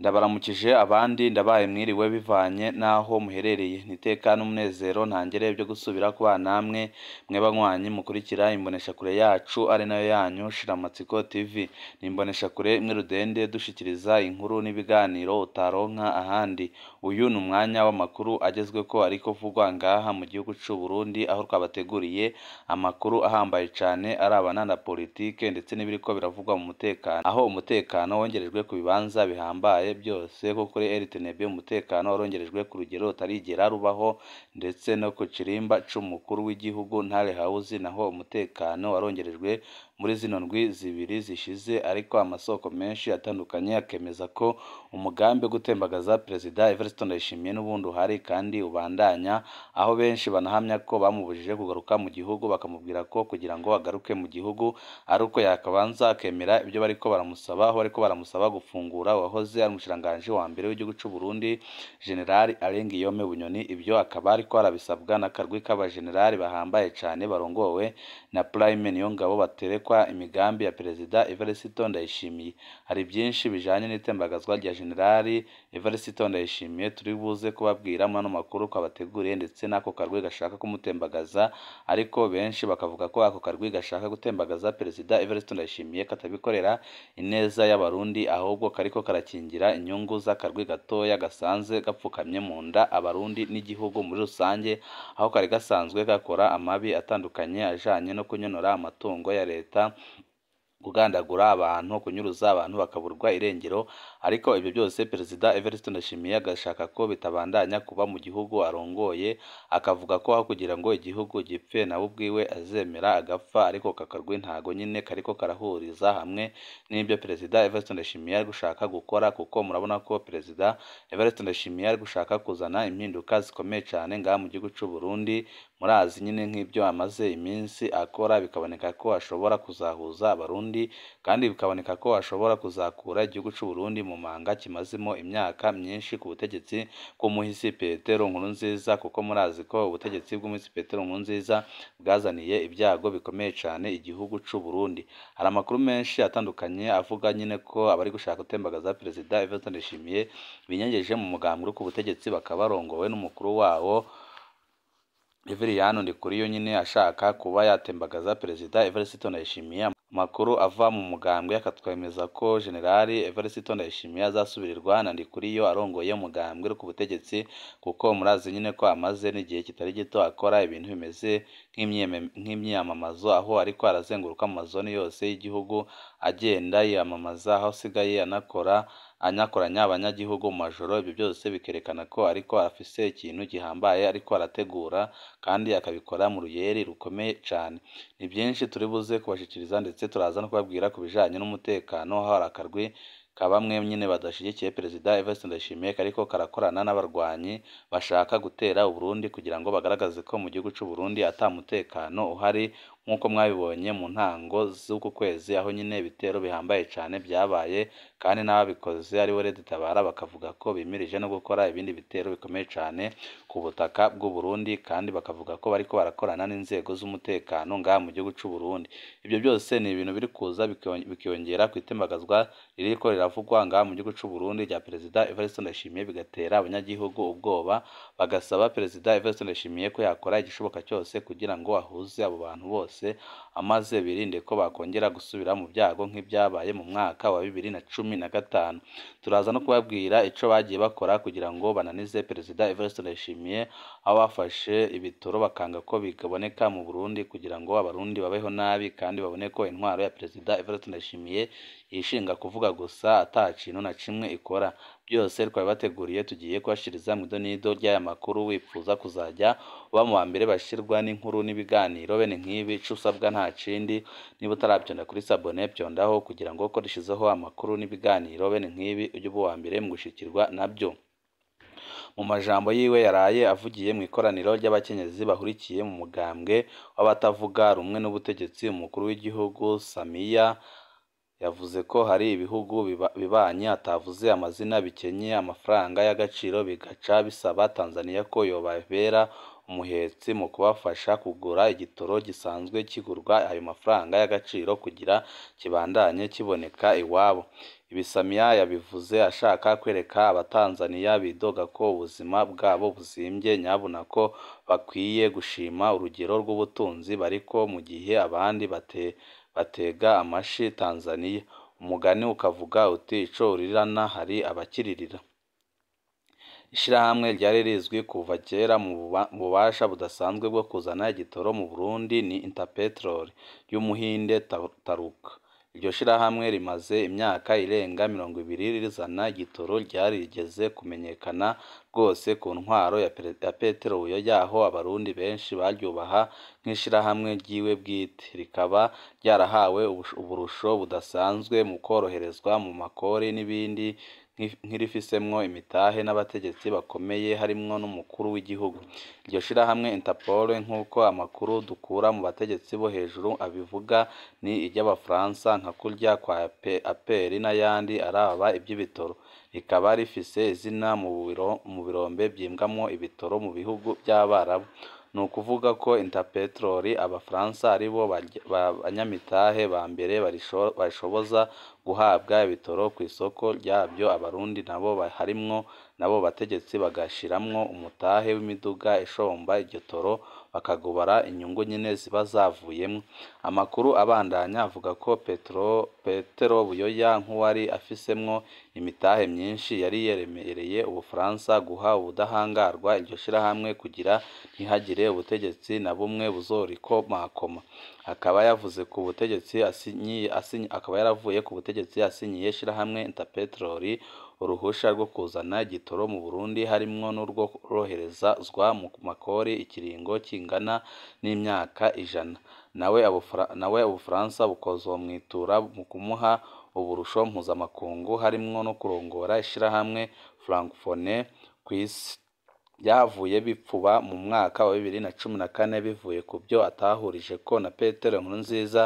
Ndabaramukije abandi ndabaye mwiriwe bivanye n'aho muherereye niteka n'umunezero ntangere byo gusubira kubana namwe mwe banywanyi mukurikira imboneshakure yacu ari nayo yanyu Shiramatsiko TV ni imboneshakure imwe rudende dushikiriza inkuru n'ibiganiro utaronka ahandi uyu ni umwanya w'amakuru agezwe ko ariko vugwa ngaha mu gihugu cy'u Burundi aho twabateguriye amakuru ahambaye cyane arabana na politike ndetse n'ibiriko biravugwa mu mutekano aho umutekano wongerejwe ku bibanza bihambaye ibyabaye byose kuko kuri LTNB umutekano warongerejwe ku rugero rutarigera rubaho ndetse no ku kirimba c'umukuru w'igihugu Ntare House naho umutekano warongerejwe muri zino ndwi zibiri zishize ariko amasoko menshi atandukanye akemeza ko umugambi wo gutembagaza perezida Evariste Ndayishimiye n'ubundi uhari kandi ubandanya aho benshi banahamya ko bamubujije kugaruka mu gihugu bakamubwira ko kugira ngo agaruke mu gihugu ari uko yakabanza akemera ibyo bariko baramusaba aho bariko baramusaba gufungura uwahoze ari umushiranganji wa mbere w'igihugu cy'u Burundi General Arengiyome Bunyoni ibyo akaba ariko arabisabwa na karwi k'abajenerali bahambaye cyane barongowe na Prime Niyongabo baterekwa imigambi ya Perezida Evariste Ndayishimiye hari byinshi bijanye n'itembagazwa rya Jenerali Evariste Ndayishimiye turi buze kubabwira ano makuru kabateguriye ndetse n'ako karwi gashaka kumutembagaza ariko benshi bakavuga ko ako karwi gashaka gutembagaza Perezida Evariste Ndayishimiye katabikorera ineza y'Abarundi ahubwo kariko karakingira inyungu z'akarwi gatoya gasanze gapfukamye mu nda Abarundi n'igihugu muri rusange aho kari gasanzwe gakora amabi atandukanye ajanye no kunyonora amatungo ya leta kugandagura abantu kunyuruza abantu bakaburwa irengero ariko ibyo byose perezida Evariste Ndayishimiye agashaka ko bitabandanya kuba mu gihugu arongoye akavuga ko aho kugira ngo igihugu gipfe nawe ubwiwe azemera agapfa ariko kakarwi ntago nyine kariko karahuriza hamwe n'ibyo perezida Evariste Ndayishimiye ari gushaka gukora kuko murabona ko perezida Evariste Ndayishimiye ari gushaka kuzana impinduka zikomeye cyane ngaha mu gihugu cy'u Burundi murazi nyine nk'ibyo amaze iminsi akora bikaboneka ko ashobora kuzahuza abarundi kandi bikaboneka ko ashobora kuzakura igihugu cy'u Burundi mu manga kimazemo imyaka myinshi ku butegetsi bw'umuhisi Petero nkuru nziza kuko murazi ko ubutegetsi bw'umuhisi Petero Nkurunziza bwazaniye ibyago bikomeye cyane igihugu cy'u Burundi hari amakuru menshi atandukanye avuga nyine ko abari gushaka gutembagaza perezida Evariste Ndayishimiye binyengeje mu mugambwe ku butegetsi bakaba barongowe n'umukuru wawo Evelyn kuri Kouriyo nyine ashaka kuba yatembagaza Perezida Evariste Ndayishimiye amakuru ava mu mugambwe akatwemeza ko General Evariste Ndayishimiye azasubirirwa na De Kouriyo arongoye umugambwe ku butegetsi kuko murazi nyine ko amaze n'igihe kitari gito akora ibintu bimeze nk'imyamamazo aho ariko arazenguruka mu mazoni yose y'igihugu agenda yiyamamaza aho asigaye anakora anyakoranya abanyagihugu mu majoro ibyo byose bikerekana ko ariko afise ikintu gihambaye ariko arategura kandi akabikora mu ruyeri rukomeye cyane ni byinshi turi buze kubashyikiriza ndetse turaza no kubabwira ku bijyanye n'umutekano hari akarwi ka bamwe nyine badashyigikiye perezida Evariste Ndayishimiye ariko karakorana n'abarwanyi bashaka gutera burundi kugira ngo bagaragaze ko mu gihugu cy'u Burundi ata mutekano uhari nk'uko mwabibonye mu ntango z'uku kwezi aho nyine ibitero bihambaye cyane byabaye kandi n'ababikoze aribo leta itabara bakavuga ko bimirije no gukora ibindi bitero bikomeye cyane ku butaka bw'u Burundi kandi bakavuga ko bariko barakorana n'inzego z'umutekano ngaha mu gihugu cy'u Burundi ibyo byose ni ibintu biri kuza bikiyongera ku itembagazwa ririko riravugwa ngaha mu gihugu cy'u Burundi rya perezida Evariste Ndayishimiye bigatera abanyagihugu ubwoba bagasaba perezida Evariste Ndayishimiye ko yakora igishoboka cyose kugira ngo ahuze abo bantu bose ise maze birinde ko bakongera gusubira mu byago nk'ibyabaye mu mwaka wa bibiri na cumi na gatanu turaza no kubabwira icyo bagiye bakora kugira ngo bananize perezida Evariste Ndayishimiye aho bafashe ibitoro bakanga ko bikaboneka mu Burundi kugira ngo abarundi babeho nabi kandi babone ko intwaro ya perezida Evariste Ndayishimiye yishinga kuvuga gusa ata na kimwe ikora byose bateguriye tugiye kubashyiriza mu idonido ry'aya makuru wifuza kuzajya uba mu wa mbere bashyirwa n'inkuru n'ibiganiro bene nk'ibi icyo usabwa nta nta kindi niba utarabyonda kuri sabone byondaho kugira ngo ukoreshezeho amakuru n'ibiganiro bene nk'ibi ujye uba uwa mbere mu gushyikirwa nabyo mu majambo yiwe yaraye avugiye mu ikoraniro ry'abakenyezi bahurikiye mu mugambwe w'abatavuga rumwe n'ubutegetsi umukuru w'igihugu samiya yavuze ko hari ibihugu bibanye atavuze amazina bikenye amafaranga y'agaciro bigaca bisaba tanzania ko yobabera umuhetsi mu kubafasha kugura igitoro gisanzwe kigurwa ayo mafaranga y'agaciro kugira kibandanye kiboneka iwabo ibi Samia yabivuze ashaka kwereka abatanzaniya bidoga ko ubuzima bwabo buzimbye nyabuna ko bakwiye gushima urugero rw'ubutunzi bariko mu gihe abandi bate batega amashi Tanzania umugani ukavuga uti ico urirana hari abakiririra Ishyirahamwe ryari rizwi kuva kera mu bubasha budasanzwe bwo kuzana igitoro mu Burundi ni Interpetrol y'Umuhinde Taruka. Iryo shyirahamwe rimaze imyaka irenga mirongo ibiri rizana igitoro ryari rigeze kumenyekana rwose ku ntwaro ya peteroli yaho Abarundi benshi baryubaha nk'ishyirahamwe ryiwe bwite, rikaba ryarahawe uburusho budasanzwe mu koroherezwa mu makori n'ibindi nk'irifisemwo imitahe n'abategetsi bakomeye harimwo n'umukuru w'igihugu iryo shirahamwe Interpol nk'uko amakuru dukura mu bategetsi bo hejuru abivuga ni iry'abafaransa nka kurya kwa APR n'ayandi araba iby'ibitoro rikaba rifise izina mu birombe byimbwamo ibitoro mu bihugu by'Abarabu ni ukuvuga ko Interpetrol Abafaransa aribo banyamitahe ba mbere barishoboza guhabwa ibitoro ku isoko ryabyo Abarundi nabo harimwo n'abo bategetsi bagashiramwo umutahe w'imiduga ishomba iryo bakagobora inyungu nyine ziba zavuyemo amakuru abandanya avuga ko petero buyoya nk'uwari afisemo imitahe myinshi yari yeremereye ubufaransa guha ubudahangarwa iryo shyirahamwe kugira ntihagire ubutegetsi na bumwe buzorikomakoma akaba yavuze ku butegetsi akaba yaravuye ku butegetsi asinyiye ishyirahamwe nta peteroli uruhushya rwo kuzana igitoro mu Burundi harimo n'urwo koroherezwa mu makori ikiringo kingana n'imyaka ijana nawe nawe Ubufaransa bukozomwitura mu kumuha uburusho mpuzamakungu harimo no kurongora ishyirahamwe Francophonie ku isi byavuye bipfuba mu mwaka wa bibiri na cumi na kane bivuye ku byo atahurije ko na Petero Nkuru nziza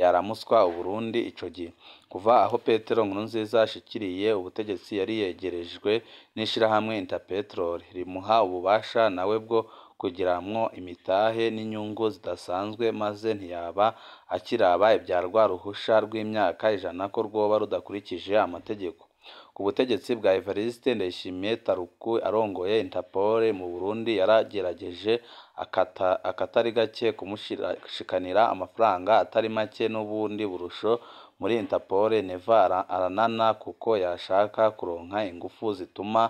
yaramuswa u Burundi icyo gihe kuva aho petero nkurunziza ashikiriye ubutegetsi yari yegerejwe n'ishyirahamwe interpetrol rimuha ububasha nawe bwo kugiramwo imitahe n'inyungu zidasanzwe maze ntiyaba akiraba ibya rwa ruhusha rw'imyaka ijana ko rwoba rudakurikije amategeko ku butegetsi bwa evariste ndayishimiye taruku arongoye intapore mu burundi yaragerageje akatari gake kumushikanira amafaranga atari make n'ubundi burusho muri Interpol Neva aranana kuko yashaka kuronka ingufu zituma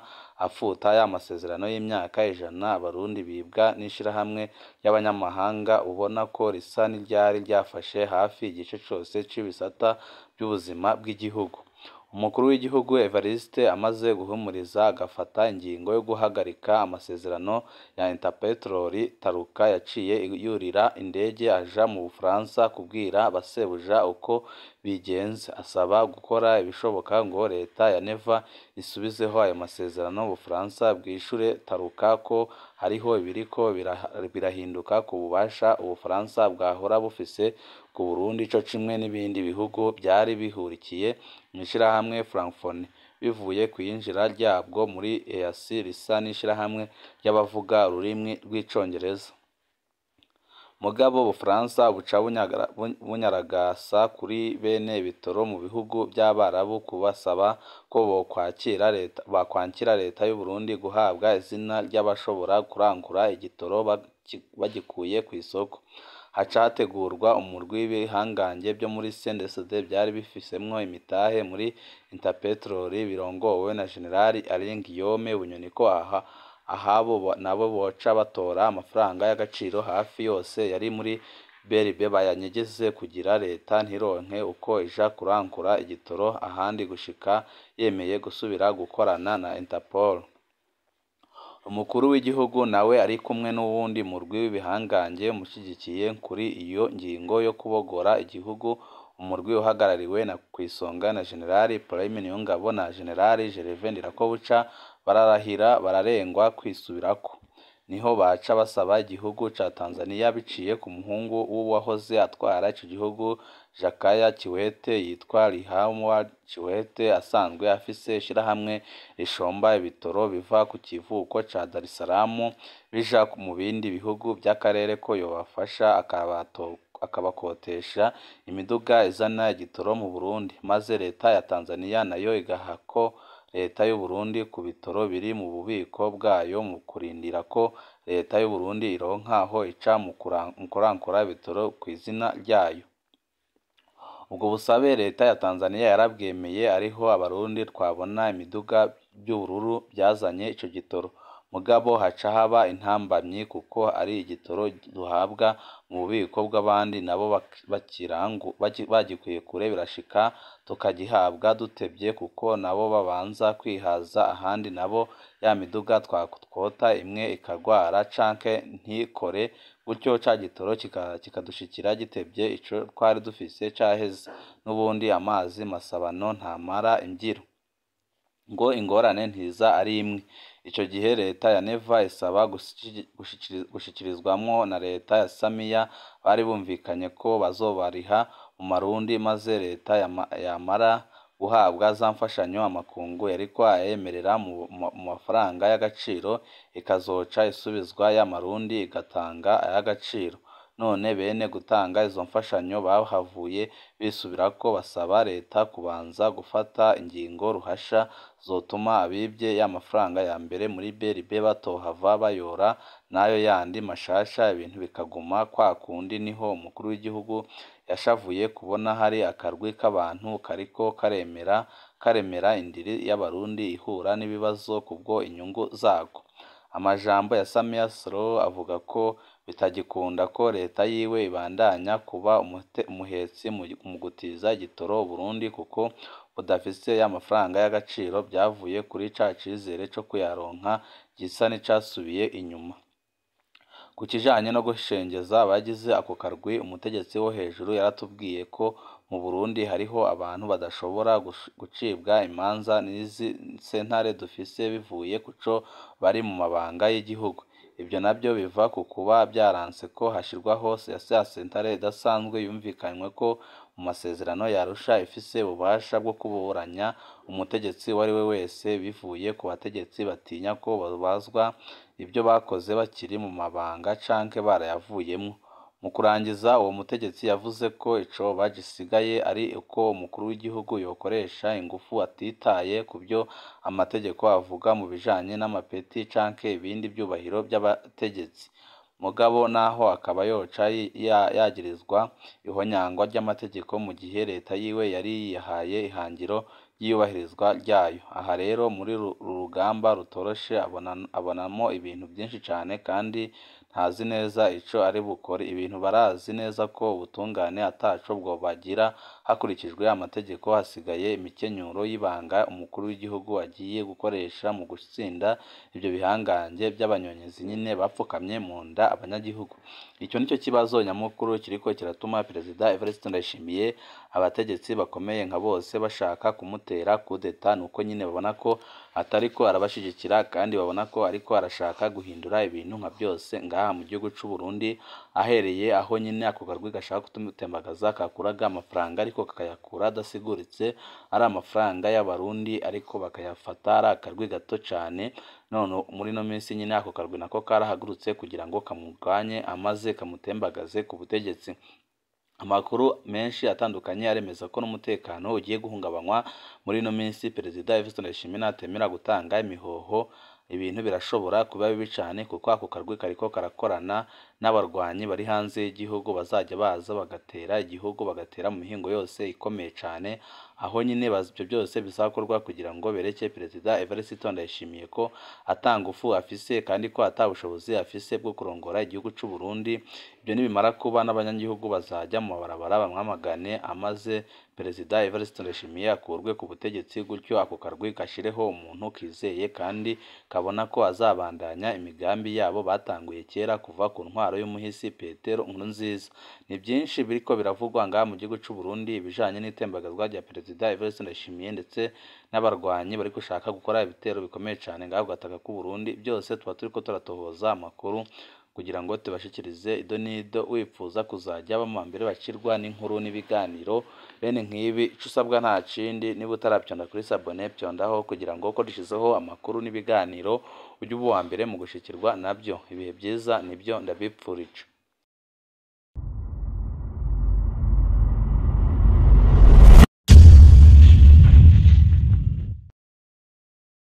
afuta ya masezerano y'imyaka ijana abarundi bibwa n'ishirahamwe y'abanyamahanga ubona ko risa n'iryari ryafashe hafi igice cyose cyibisata by'ubuzima bw'igihugu umukuru w'igihugu Evariste amaze guhumuriza agafata ingingo yo guhagarika amasezerano ya Interpetroli Taruka yaciye yurira indege aja mu Bufaransa kubwira basebuja uko bigenza asaba gukora ibishoboka ngo leta ya Neva isubizeho ayo masezerano Ubufaransa bwishure Taruka ko hariho ibiriko birahinduka ku bubasha Ubufaransa bwahora bufise ku Burundi co kimwe n'ibindi bihugu byari bihurikiye mw'ishirahamwe Francophonie bivuye kw'iyinjira ryabwo muri EAC risa n'ishirahamwe ry'abavuga ururimi rw'icongereza mugabo Bufaransa buca bunyaragasa kuri bene bitoro mu bihugu by'abarabu kubasaba ko bakwakira leta y’u Burundi guhabwa izina ry'abashobora kurangura igitoro bagikuye ku isoko haca hategurwa umurwi w'ibihangange byo muri cndcd byari bifisemwo imitahe muri interpetroli birongowe na generali alain guillaume bunyoni ko aha ahabo nabo boca batora amafaranga y'agaciro hafi yose yari muri BRB bayanyegeze kugira leta ntironke uko ija kurangura igitoro ahandi gushika yemeye gusubira gukorana na Interpol umukuru w'igihugu nawe ari kumwe n'uwundi murwi w'ibihangange umushyigikiye kuri iyo ngingo yo kubogora igihugu umurwi uhagarariwe na ku isonga na generali Prime Niyongabo na generali Gervais Ndirakobuca bararahira bararengwa kwisubirako niho baca basaba igihugu cya Tanzania biciye ku muhungu w'uwahoze atwara icyo gihugu Jakaya Kiwete yitwa Rihamwa Kiwete asanzwe afise ishyirahamwe rishomba ibitoro biva ku kivuko cya Dar es Salaam bija mu bindi bihugu by'akarere ko yobafasha akabakotesha imiduga izana igitoro mu Burundi maze leta ya Tanzania nayo igahako Leta y'u Burundi ku bitoro biri mu bubiko bwayo mu kurindira ko Leta y'u Burundi ironka aho ica mu kurangura ibitaro ku izina ryayo. Ubwo busabe Leta ya Tanzania yarabwemeye ariho Abarundi twabona imiduga by'ubururu byazanye icyo gitoro. mugabo haca haba intambamyi kuko ari igitoro duhabwa mu bubiko bw'abandi nabo bakirangu bagikwiye kure birashika tukagihabwa dutebye kuko nabo babanza kwihaza ahandi nabo ya miduga twakutwota imwe ikagwara canke ntikore gutyo ca gitoro kikadushikira gitebye ico twari dufise caheze n'ubundi amazi masabano ntamara imbyiro. ngo ingorane ntiza ari imwe icyo gihe leta ya neva isaba gushyikirizwamo na leta ya samiya bari bumvikanye ko bazobariha mu marundi maze leta yamara guhabwa za mfashanyo amakungu yari kwayemerera mu mafaranga y'agaciro ikazoca isubizwa ya marundi igatanga ay'agaciro none bene gutanga izo mfashanyo bahavuye bisubira ko basaba leta kubanza gufata ingingo ruhasha zotuma abibye ya mafaranga ya mbere muri brb batohava bayora n'ayo yandi mashasha ibintu bikaguma kwa kundi niho umukuru w'igihugu yashavuye kubona hari akarwi k'abantu kariko karemera karemera indiri y'abarundi ihura n'ibibazo kubwo inyungu zako amajambo ya Samia Slo avuga ko bitagikunda ko leta yiwe ibandanya kuba umuhetsi mu gutiza igitoro Uburundi kuko budafise yamafaranga mafaranga y'agaciro byavuye kuri ca cizere co kuyaronka gisa n'icasubiye inyuma ku kijanye no gushengeza abagize ako karwi umutegetsi wo hejuru yaratubwiye ko mu Burundi hariho abantu badashobora gucibwa imanza n'izi sentare dufise bivuye kuco bari mu mabanga y'igihugu Ibyo nabyo biva ku kuba byaranze ko hashyirwaho ya sentare idasanzwe yumvikanywe ko mu masezerano yarusha Arusha ifise ububasha bwo kuburanya umutegetsi uwo ari we wese bivuye ku bategetsi batinya ko babazwa ibyo bakoze bakiri mu mabanga canke barayavuyemwo Mu kurangiza uwo mutegetsi yavuze ko icoba bagisigaye ari uko umukuru w'igihugu yokoresha ingufu atitaye ku byo amategeko avuga mu bijanye n'amapeti canke ibindi byubahiro byabategetsi mugabo naho akaba yoca yagirizwa ihonyangwa ry'amategeko mu gihe leta yiwe yari yihaye ihangiro ry'iyubahirizwa ryayo aha rero muri uru rugamba rutoroshe abonamo ibintu byinshi cyane kandi ntazi neza icyo ari bukore. Ibintu barazi neza ko ubutungane ataco bagira hakurikijwe amategeko hasigaye imikenyero y'ibanga umukuru w'igihugu agiye gukoresha mu gutsinda ibyo bihangange by'abanyonyozi nyine bapfukamye mu nda abanyagihugu icyo nicyo kibazo nyamukuru kiriko kiratuma perezida Evariste Ndayishimiye abategetsi bakomeye nka bose bashaka kumutera kudeta uko nyine babona ko atari ko arabashigikira kandi babona ko ariko arashaka guhindura ibintu nka byose ngaha mu gihugu cy'u Burundi ahereye aho nyine ako karwi gashaka kutumutembagaza kakuraga amafaranga ariko ariko kakayakura adasiguritse ari amafaranga y'abarundi ariko bakayafata ari akarwi gato cyane none muri ino minsi nyine ako karwi nako karahagurutse kugira ngo kamurwanye amaze kamutembagaze ku butegetsi amakuru menshi atandukanye aremeza ko n'umutekano ugiye guhungabanywa muri ino minsi perezida Evariste Ndayishimiye natemera gutanga imihoho ibintu birashobora kuba bibi cyane kuko ako karwi kariko karakorana n'abarwanyi bari hanze y'igihugu bazajya baza bagatera igihugu bagatera mu mihingo yose ikomeye cyane aho nyine ibyo byose bizakorwa kugira ngo bereke perezida Evariste Ndayishimiye ko ufu afise kandi ko atabushobozi afise bwo kurongora igihugu cy'u Burundi ibyo nibimara kuba n'abanyagihugu bazajya mu mabarabara bamwamagane amaze perezida Evariste Ndayishimiye akurwe ku butegetsi gutyo ako karwi gashyireho umuntu kizeye kandi kabona ko azabandanya imigambi yabo batanguye kera kuva ku ntwaro y'umuhisi Petero Nkurunziza ni byinshi biriko biravugwa ngaha mu gihugu cy'u Burundi bijanye n'itembagazwa rya perezida perezida Evariste Ndayishimiye ndetse n'abarwanyi bari gushaka gukora ibitero bikomeye cyane ngaho gataka k'u Burundi byose tuba turi ko turatohoza amakuru kugira ngo tubashyikirize ido n'ido wifuza kuzajya baba mbere bakirwa n'inkuru n'ibiganiro bene nk'ibi icyo usabwa nta kindi niba utarabyonda kuri sabone byondaho kugira ngo uko dushyizeho amakuru n'ibiganiro ujye uba uwa mbere mu gushyikirwa nabyo ibihe byiza nibyo ndabipfurije